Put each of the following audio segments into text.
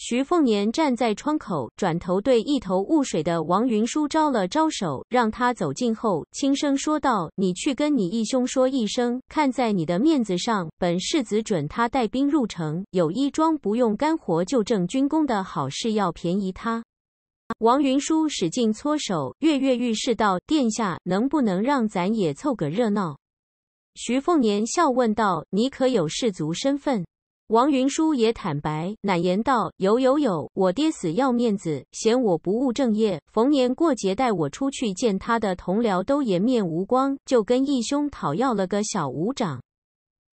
徐凤年站在窗口，转头对一头雾水的王云舒招了招手，让他走近后，轻声说道：“你去跟你义兄说一声，看在你的面子上，本世子准他带兵入城。有一桩不用干活就挣军功的好事，要便宜他。”王云舒使劲搓手，跃跃欲试道：“殿下，能不能让咱也凑个热闹？”徐凤年笑问道：“你可有士族身份？”王云舒也坦白，乃言道：“有有有，我爹死要面子，嫌我不务正业，逢年过节带我出去见他的同僚都颜面无光，就跟义兄讨要了个小五掌。”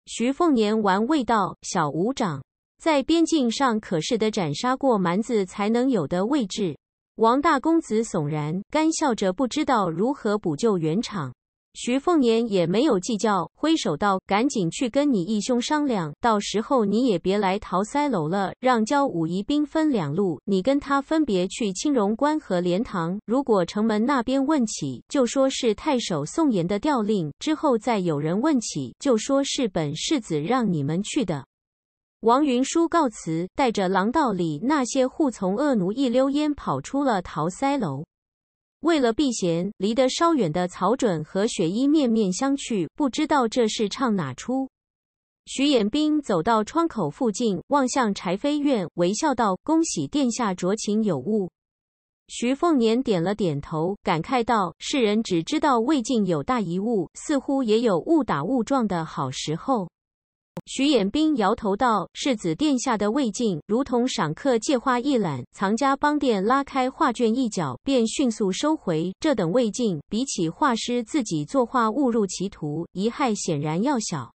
徐凤年玩味道：“小五掌，在边境上可是得斩杀过蛮子才能有的位置。”王大公子悚然，干笑着，不知道如何补救圆场。徐凤年也没有计较，挥手道：“赶紧去跟你义兄商量，到时候你也别来桃塞楼了，让焦武夷兵分两路，你跟他分别去青龙关和莲塘。如果城门那边问起，就说是太守宋延的调令；之后再有人问起，就说是本世子让你们去的。”王云舒告辞，带着廊道里那些护从恶奴，一溜烟跑出了桃塞楼。为了避嫌，离得稍远的曹准和雪衣面面相觑，不知道这是唱哪出。徐衍兵走到窗口附近，望向柴妃院，微笑道：“恭喜殿下，酌情有误。”徐凤年点了点头，感慨道：“世人只知道魏晋有大遗物，似乎也有误打误撞的好时候。”徐衍兵摇头道：“世子殿下的未尽，如同赏客借花一览，藏家帮殿拉开画卷一角，便迅速收回。这等未尽，比起画师自己作画误入歧途，遗害显然要小。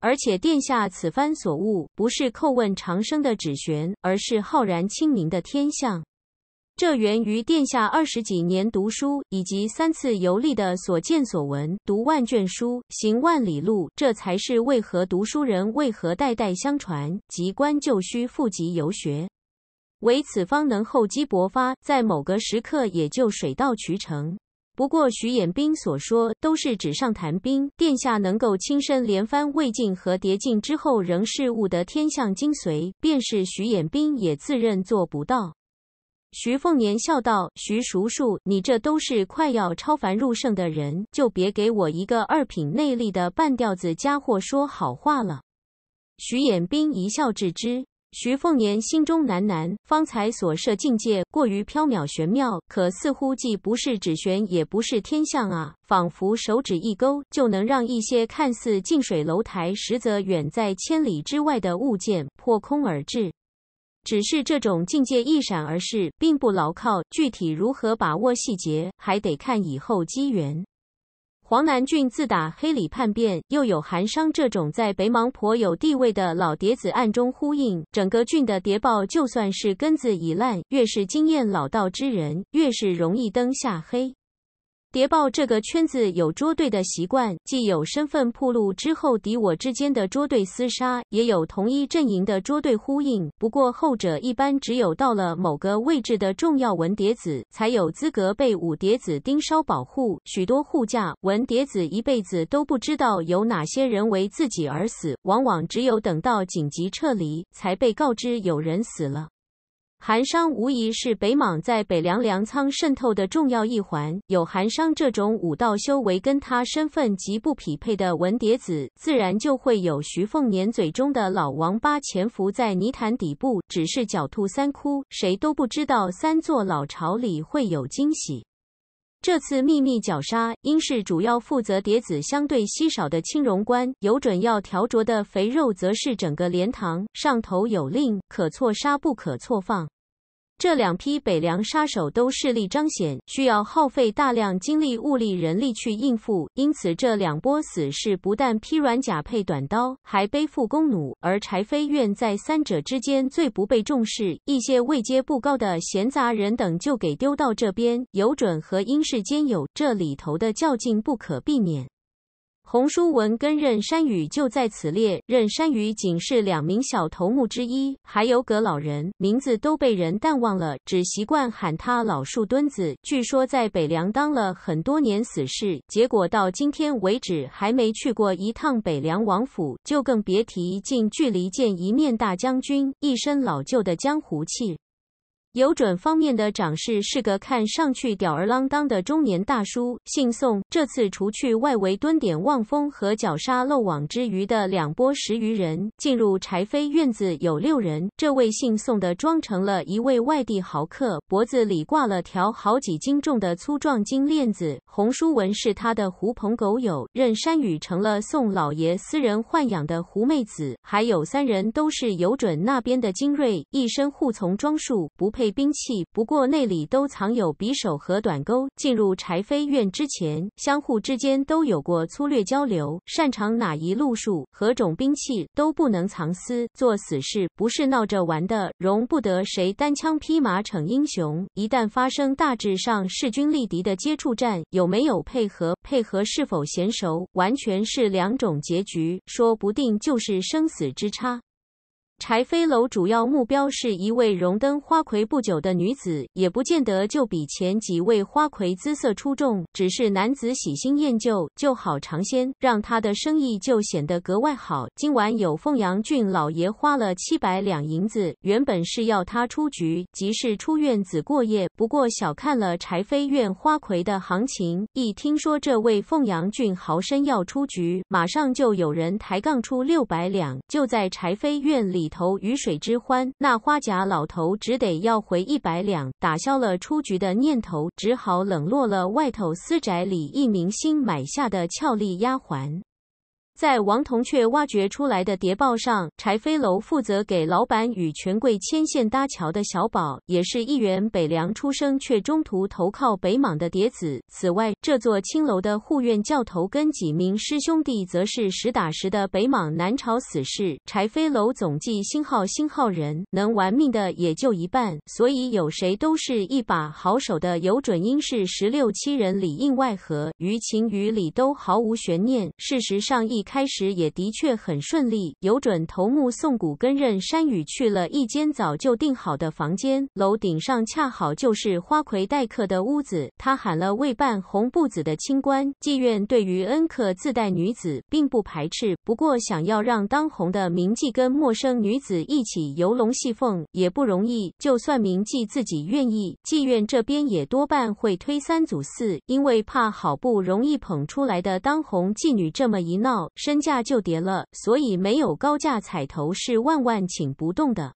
而且殿下此番所悟，不是叩问长生的指玄，而是浩然清明的天象。”这源于殿下二十几年读书以及三次游历的所见所闻。读万卷书，行万里路，这才是为何读书人为何代代相传。及官就需复及游学，唯此方能厚积薄发，在某个时刻也就水到渠成。不过徐衍兵所说都是纸上谈兵。殿下能够亲身连番魏晋》和《叠晋》之后，仍是悟得天象精髓，便是徐衍兵也自认做不到。徐凤年笑道：“徐叔叔，你这都是快要超凡入圣的人，就别给我一个二品内力的半吊子家伙说好话了。”徐衍兵一笑置之。徐凤年心中喃喃：“方才所设境界过于飘渺玄妙，可似乎既不是指玄，也不是天象啊，仿佛手指一勾，就能让一些看似近水楼台，实则远在千里之外的物件破空而至。”只是这种境界一闪而逝，并不牢靠。具体如何把握细节，还得看以后机缘。黄南俊自打黑里叛变，又有韩商这种在北芒婆有地位的老谍子暗中呼应，整个郡的谍报就算是根子已烂，越是经验老道之人，越是容易灯下黑。谍报这个圈子有捉对的习惯，既有身份暴露之后敌我之间的捉对厮杀，也有同一阵营的捉对呼应。不过后者一般只有到了某个位置的重要文谍子才有资格被武谍子盯梢保护。许多护驾文谍子一辈子都不知道有哪些人为自己而死，往往只有等到紧急撤离才被告知有人死了。寒商无疑是北莽在北凉粮仓渗透的重要一环。有寒商这种武道修为跟他身份极不匹配的文蝶子，自然就会有徐凤年嘴中的老王八潜伏在泥潭底部。只是狡兔三窟，谁都不知道三座老巢里会有惊喜。这次秘密绞杀，应是主要负责叠子相对稀少的青荣关；有准要调着的肥肉，则是整个莲塘。上头有令，可错杀不可错放。这两批北凉杀手都势力彰显，需要耗费大量精力、物力、人力去应付，因此这两波死士不但披软甲配短刀，还背负弓弩。而柴扉院在三者之间最不被重视，一些位阶不高的闲杂人等就给丢到这边，有准和阴世间有这里头的较劲不可避免。洪书文跟任山雨就在此列，任山雨仅是两名小头目之一，还有个老人，名字都被人淡忘了，只习惯喊他老树墩子。据说在北凉当了很多年死士，结果到今天为止还没去过一趟北凉王府，就更别提近距离见一面大将军，一身老旧的江湖气。有准方面的长势是个看上去吊儿郎当的中年大叔，姓宋。这次除去外围蹲点望风和绞杀漏网之鱼的两波十余人，进入柴扉院子有六人。这位姓宋的装成了一位外地豪客，脖子里挂了条好几斤重的粗壮金链子。洪书文是他的狐朋狗友，任山雨成了宋老爷私人豢养的狐妹子，还有三人都是有准那边的精锐，一身护从装束，不配。配兵器，不过内里都藏有匕首和短钩。进入柴扉院之前，相互之间都有过粗略交流，擅长哪一路数何种兵器都不能藏私。做死事不是闹着玩的，容不得谁单枪匹马逞英雄。一旦发生大致上势均力敌的接触战，有没有配合，配合是否娴熟，完全是两种结局，说不定就是生死之差。柴飞楼主要目标是一位荣登花魁不久的女子，也不见得就比前几位花魁姿色出众，只是男子喜新厌旧，就好尝鲜，让他的生意就显得格外好。今晚有凤阳郡老爷花了七百两银子，原本是要他出局，即是出院子过夜，不过小看了柴飞院花魁的行情。一听说这位凤阳郡豪绅要出局，马上就有人抬杠出六百两，就在柴飞院里。头鱼水之欢，那花甲老头只得要回一百两，打消了出局的念头，只好冷落了外头私宅里一名新买下的俏丽丫鬟。在王铜雀挖掘出来的谍报上，柴飞楼负责给老板与权贵牵线搭桥的小宝，也是一员北凉出生却中途投靠北莽的谍子。此外，这座青楼的护院教头跟几名师兄弟，则是实打实的北莽南朝死士。柴飞楼总计新号新号人，能玩命的也就一半，所以有谁都是一把好手的有准应是十六七人里应外合，于情于理都毫无悬念。事实上，一开始也的确很顺利，有准头目宋古跟任山雨去了一间早就定好的房间，楼顶上恰好就是花魁待客的屋子。他喊了未办红布子的清官，妓院对于恩客自带女子并不排斥，不过想要让当红的名妓跟陌生女子一起游龙戏凤也不容易。就算名妓自己愿意，妓院这边也多半会推三阻四，因为怕好不容易捧出来的当红妓女这么一闹。身价就跌了，所以没有高价彩头是万万请不动的。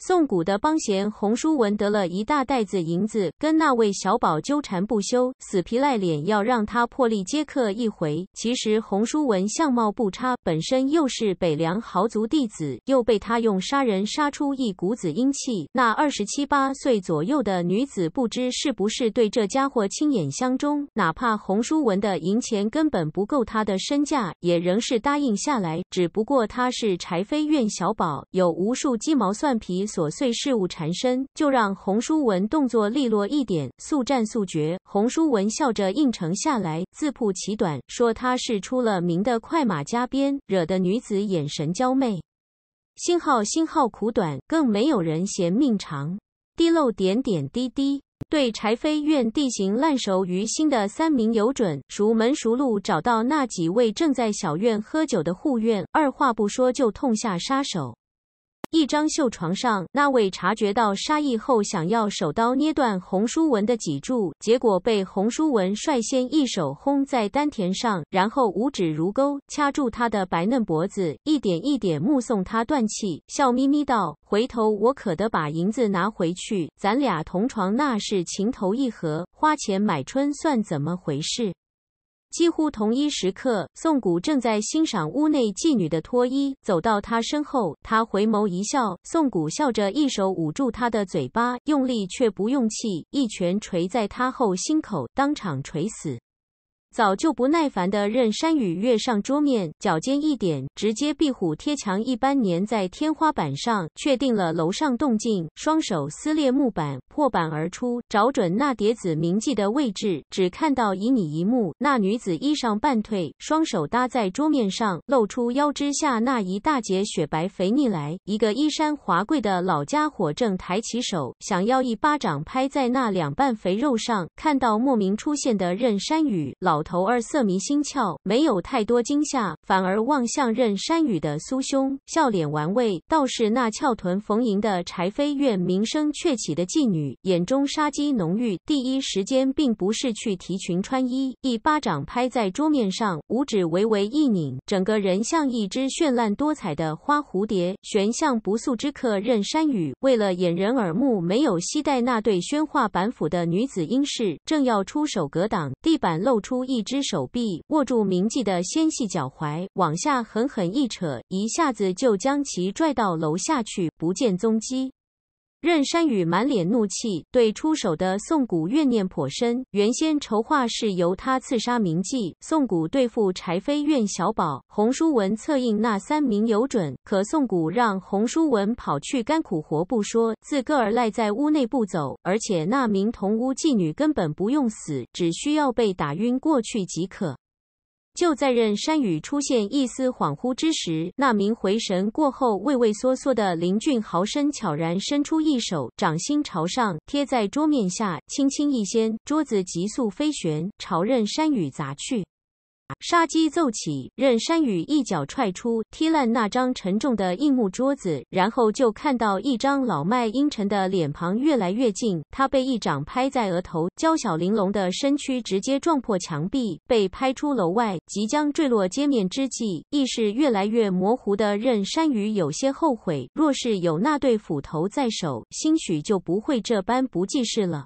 送古的帮闲洪叔文得了一大袋子银子，跟那位小宝纠缠不休，死皮赖脸要让他破例接客一回。其实洪叔文相貌不差，本身又是北凉豪族弟子，又被他用杀人杀出一股子阴气。那二十七八岁左右的女子，不知是不是对这家伙亲眼相中，哪怕洪叔文的银钱根本不够他的身价，也仍是答应下来。只不过他是柴扉院小宝，有无数鸡毛蒜皮。琐碎事物缠身，就让洪书文动作利落一点，速战速决。洪书文笑着应承下来，自曝其短，说他是出了名的快马加鞭，惹得女子眼神娇媚。星号星号苦短，更没有人嫌命长。滴漏点点滴滴，对柴扉院地形烂熟于心的三名有准，熟门熟路找到那几位正在小院喝酒的护院，二话不说就痛下杀手。一张绣床上，那位察觉到杀意后，想要手刀捏断洪书文的脊柱，结果被洪书文率先一手轰在丹田上，然后五指如钩掐住他的白嫩脖子，一点一点目送他断气，笑眯眯道：“回头我可得把银子拿回去，咱俩同床那是情投意合，花钱买春算怎么回事？”几乎同一时刻，宋谷正在欣赏屋内妓女的脱衣，走到他身后，他回眸一笑，宋谷笑着一手捂住他的嘴巴，用力却不用气，一拳捶在他后心口，当场捶死。早就不耐烦的任山雨跃上桌面，脚尖一点，直接壁虎贴墙一般粘在天花板上，确定了楼上动静。双手撕裂木板，破板而出，找准那碟子铭记的位置，只看到以你一目，那女子衣裳半褪，双手搭在桌面上，露出腰肢下那一大截雪白肥腻来。一个衣衫华贵的老家伙正抬起手，想要一巴掌拍在那两半肥肉上，看到莫名出现的任山雨老。头儿色迷心窍，没有太多惊吓，反而望向任山雨的苏兄，笑脸玩味。倒是那翘臀逢迎的柴妃院名声鹊起的妓女，眼中杀机浓郁。第一时间并不是去提裙穿衣，一巴掌拍在桌面上，五指微微一拧，整个人像一只绚烂多彩的花蝴蝶，悬向不速之客任山雨。为了掩人耳目，没有携带那对宣化板斧的女子，应是正要出手格挡，地板露出。一只手臂握住明记的纤细脚踝，往下狠狠一扯，一下子就将其拽到楼下去，不见踪迹。任山雨满脸怒气，对出手的宋谷怨念颇深。原先筹划是由他刺杀明记，宋谷对付柴扉院小宝，洪书文策应那三名有准。可宋谷让洪书文跑去干苦活不说，自个儿赖在屋内不走。而且那名同屋妓女根本不用死，只需要被打晕过去即可。就在任山雨出现一丝恍惚之时，那名回神过后畏畏缩缩的林俊豪身悄然伸出一手，掌心朝上贴在桌面下，轻轻一掀，桌子急速飞旋朝任山雨砸去。杀机奏起，任山雨一脚踹出，踢烂那张沉重的硬木桌子，然后就看到一张老迈阴沉的脸庞越来越近。他被一掌拍在额头，娇小玲珑的身躯直接撞破墙壁，被拍出楼外，即将坠落街面之际，意识越来越模糊的任山雨有些后悔，若是有那对斧头在手，兴许就不会这般不济事了。